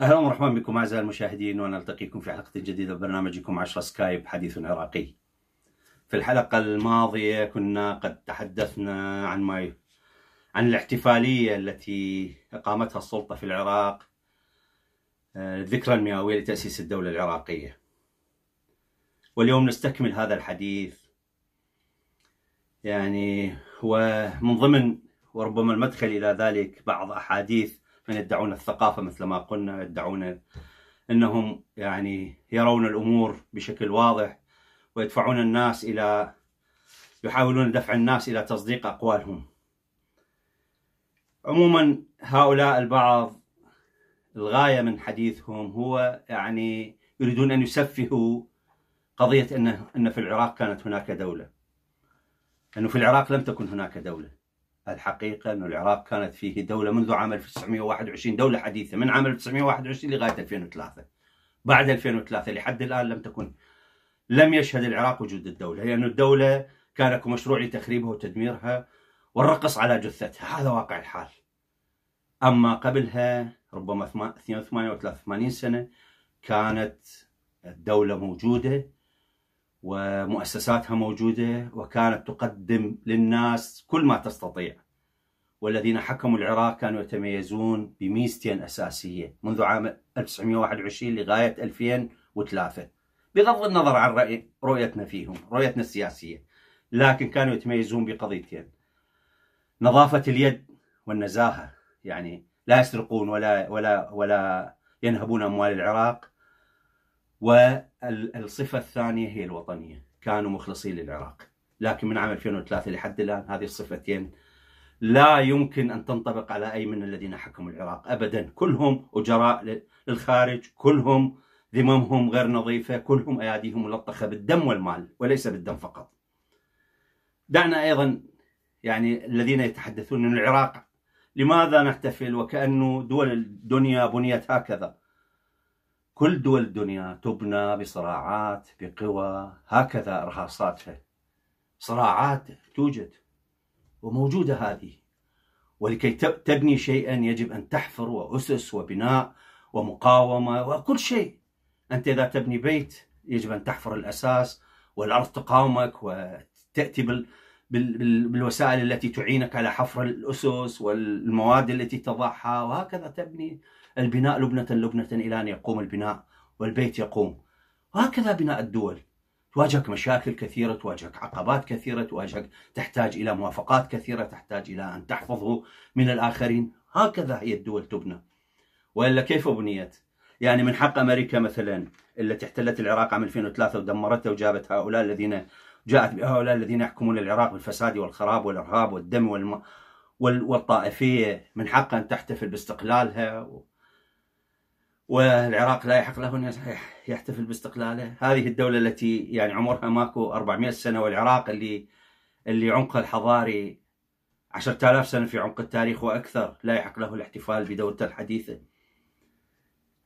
اهلا ومرحبا بكم اعزائي المشاهدين ونلتقيكم في حلقه جديده برنامجكم 10 سكايب حديث عراقي. في الحلقه الماضيه كنا قد تحدثنا عن ما عن الاحتفاليه التي اقامتها السلطه في العراق الذكرى المئوية لتأسيس الدولة العراقية واليوم نستكمل هذا الحديث يعني ومن ضمن وربما المدخل إلى ذلك بعض أحاديث من يدعون الثقافة مثل ما قلنا يدعون أنهم يعني يرون الأمور بشكل واضح ويدفعون الناس إلى يحاولون دفع الناس إلى تصديق أقوالهم عموما هؤلاء البعض الغاية من حديثهم هو يعني يريدون أن يسفهوا قضية أن أن في العراق كانت هناك دولة أنه في العراق لم تكن هناك دولة الحقيقة انه العراق كانت فيه دولة منذ عام 1921 دولة حديثة من عام 1921 لغاية 2003 بعد 2003 لحد الآن لم تكن لم يشهد العراق وجود الدولة هي انه الدولة كان اكو مشروع لتخريبها وتدميرها والرقص على جثتها هذا واقع الحال أما قبلها ربما 82 او 83 سنة كانت الدولة موجودة ومؤسساتها موجودة وكانت تقدم للناس كل ما تستطيع والذين حكموا العراق كانوا يتميزون بميزتين أساسية منذ عام 1921 لغاية 2003 بغض النظر عن رأي رؤيتنا فيهم رؤيتنا السياسية لكن كانوا يتميزون بقضيتين نظافة اليد والنزاهة يعني لا يسرقون ولا ولا ولا ينهبون اموال العراق والصفه الثانيه هي الوطنيه كانوا مخلصين للعراق لكن من عام 2003 لحد الان هذه الصفتين لا يمكن ان تنطبق على اي من الذين حكموا العراق ابدا كلهم اجراء للخارج كلهم ذممهم غير نظيفه كلهم اياديهم ملطخه بالدم والمال وليس بالدم فقط دعنا ايضا يعني الذين يتحدثون ان العراق لماذا نحتفل وكأنه دول الدنيا بنيت هكذا كل دول الدنيا تبنى بصراعات بقوى هكذا إرهاصاتها صراعات توجد وموجودة هذه ولكي تبني شيئا يجب أن تحفر وأسس وبناء ومقاومة وكل شيء أنت إذا تبني بيت يجب أن تحفر الأساس والأرض تقاومك وتأتي بال بالوسائل التي تعينك على حفر الأسس والمواد التي تضعها وهكذا تبني البناء لبنة لبنة إلى أن يقوم البناء والبيت يقوم وهكذا بناء الدول تواجهك مشاكل كثيرة تواجهك عقبات كثيرة تواجهك تحتاج إلى موافقات كثيرة تحتاج إلى أن تحفظه من الآخرين هكذا هي الدول تبنى وإلا كيف بنيت يعني من حق أمريكا مثلا التي احتلت العراق عام 2003 ودمرته وجابت هؤلاء الذين جاءت بهؤلاء الذين يحكمون العراق بالفساد والخراب والإرهاب والدم والم... وال... والطائفية من حقها أن تحتفل باستقلالها و... والعراق لا يحق له أن يحتفل باستقلاله هذه الدولة التي يعني عمرها ماكو 400 سنة والعراق اللي اللي عمقه الحضاري 10000 سنة في عمق التاريخ وأكثر لا يحق له الاحتفال بدولته الحديثة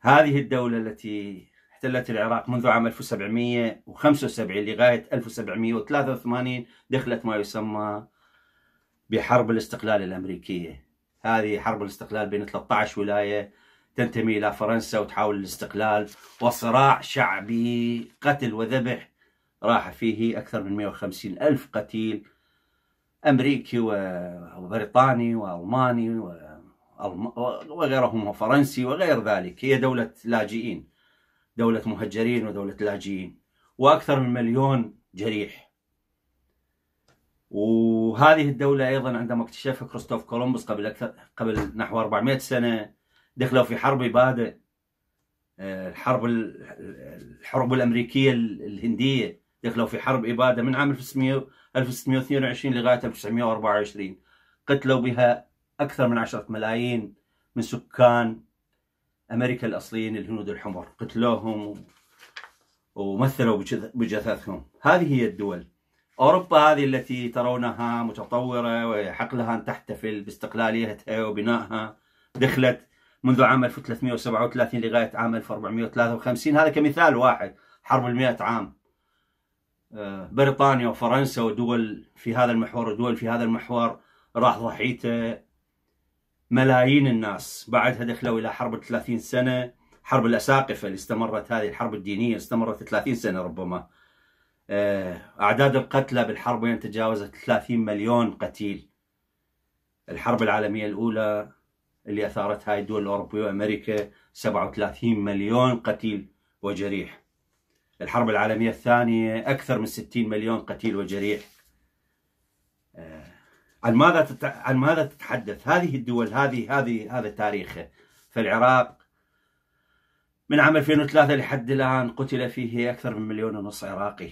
هذه الدولة التي احتلت العراق منذ عام 1775 لغاية 1783 دخلت ما يسمى بحرب الاستقلال الأمريكية هذه حرب الاستقلال بين 13 ولاية تنتمي إلى فرنسا وتحاول الاستقلال وصراع شعبي قتل وذبح راح فيه أكثر من 150 ألف قتيل أمريكي وبريطاني وألماني وغيرهم وفرنسي وغير ذلك هي دولة لاجئين دولة مهجرين ودولة لاجئين وأكثر من مليون جريح وهذه الدولة أيضا عندما اكتشفها كريستوف كولومبوس قبل أكثر قبل نحو 400 سنة دخلوا في حرب إبادة آه، الحرب الحرب الأمريكية الهندية دخلوا في حرب إبادة من عام 1622 لغاية 1924 قتلوا بها أكثر من 10 ملايين من سكان امريكا الاصليين الهنود الحمر قتلوهم ومثلوا بجثثهم هذه هي الدول اوروبا هذه التي ترونها متطوره ويحق لها ان تحتفل باستقلاليتها وبنائها دخلت منذ عام 1337 لغايه عام 1453 هذا كمثال واحد حرب المئة عام آه، بريطانيا وفرنسا ودول في هذا المحور ودول في هذا المحور راح ضحيته ملايين الناس بعدها دخلوا إلى حرب 30 سنة حرب الأساقفة اللي استمرت هذه الحرب الدينية استمرت 30 سنة ربما آه، أعداد القتلى بالحربين تجاوزت 30 مليون قتيل الحرب العالمية الأولى اللي أثارت هاي الدول الأوروبية وأمريكا 37 مليون قتيل وجريح الحرب العالمية الثانية أكثر من 60 مليون قتيل وجريح آه، عن ماذا تت... عن ماذا تتحدث هذه الدول هذه هذه هذا تاريخه فالعراق من عام 2003 لحد الآن قتل فيه أكثر من مليون ونص عراقي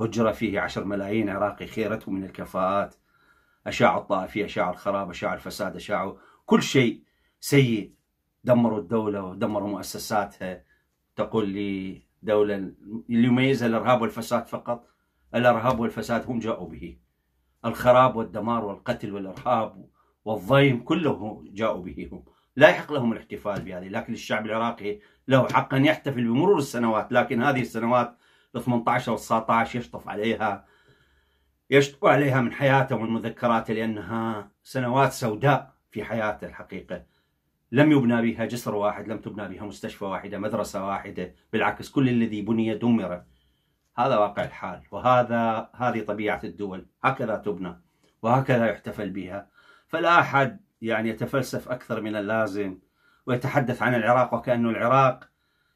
هجر فيه 10 ملايين عراقي خيرتهم من الكفاءات اشاع الطائفية اشاع الخراب اشاع الفساد اشاع كل شيء سيء دمروا الدولة ودمروا مؤسساتها تقول لي دولة اللي يميزها الإرهاب والفساد فقط الإرهاب والفساد هم جاؤوا به الخراب والدمار والقتل والإرهاب والضيم كله جاءوا به هم لا يحق لهم الاحتفال بهذه لكن الشعب العراقي له حق أن يحتفل بمرور السنوات لكن هذه السنوات ال 18 وال 19 يشطف عليها يشطف عليها من حياته ومن مذكراته لأنها سنوات سوداء في حياته الحقيقة لم يبنى بها جسر واحد لم تبنى بها مستشفى واحدة مدرسة واحدة بالعكس كل الذي بني دمر هذا واقع الحال وهذا هذه طبيعة الدول هكذا تبنى وهكذا يحتفل بها فلا أحد يعني يتفلسف أكثر من اللازم ويتحدث عن العراق وكأنه العراق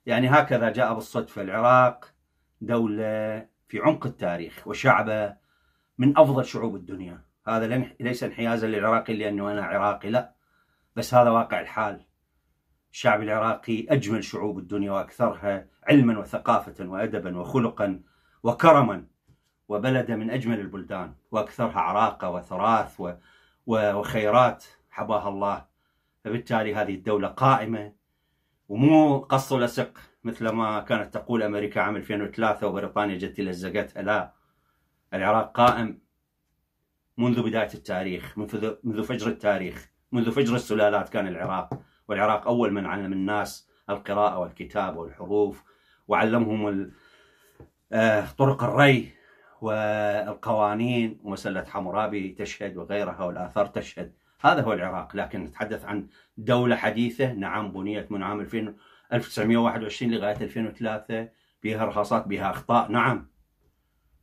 يعني هكذا جاء بالصدفة العراق دولة في عمق التاريخ وشعبه من أفضل شعوب الدنيا هذا ليس انحيازا للعراقي لأنه أنا عراقي لا بس هذا واقع الحال الشعب العراقي أجمل شعوب الدنيا وأكثرها علما وثقافة وأدبا وخلقا وكرما وبلد من أجمل البلدان وأكثرها عراقة وتراث وخيرات حباها الله فبالتالي هذه الدولة قائمة ومو قص لصق مثل ما كانت تقول أمريكا عام 2003 وبريطانيا جت لزقتها لا العراق قائم منذ بداية التاريخ منذ منذ فجر التاريخ منذ فجر السلالات كان العراق والعراق أول من علم الناس القراءة والكتابة والحروف وعلمهم آه، طرق الري والقوانين ومسلة حمورابي تشهد وغيرها والآثار تشهد هذا هو العراق لكن نتحدث عن دولة حديثة نعم بنيت من عام 1921 لغاية 2003 بها رخصات بها أخطاء نعم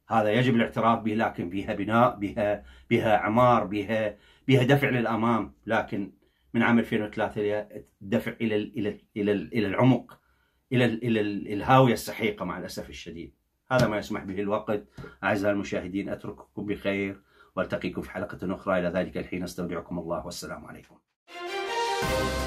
هذا يجب الاعتراف به لكن بها بناء بها بها اعمار بها بها دفع للامام لكن من عام 2003 دفع الى الى الى الى العمق الى الى الهاويه السحيقه مع الاسف الشديد هذا ما يسمح به الوقت أعزائي المشاهدين أترككم بخير والتقيكم في حلقة أخرى إلى ذلك الحين استودعكم الله والسلام عليكم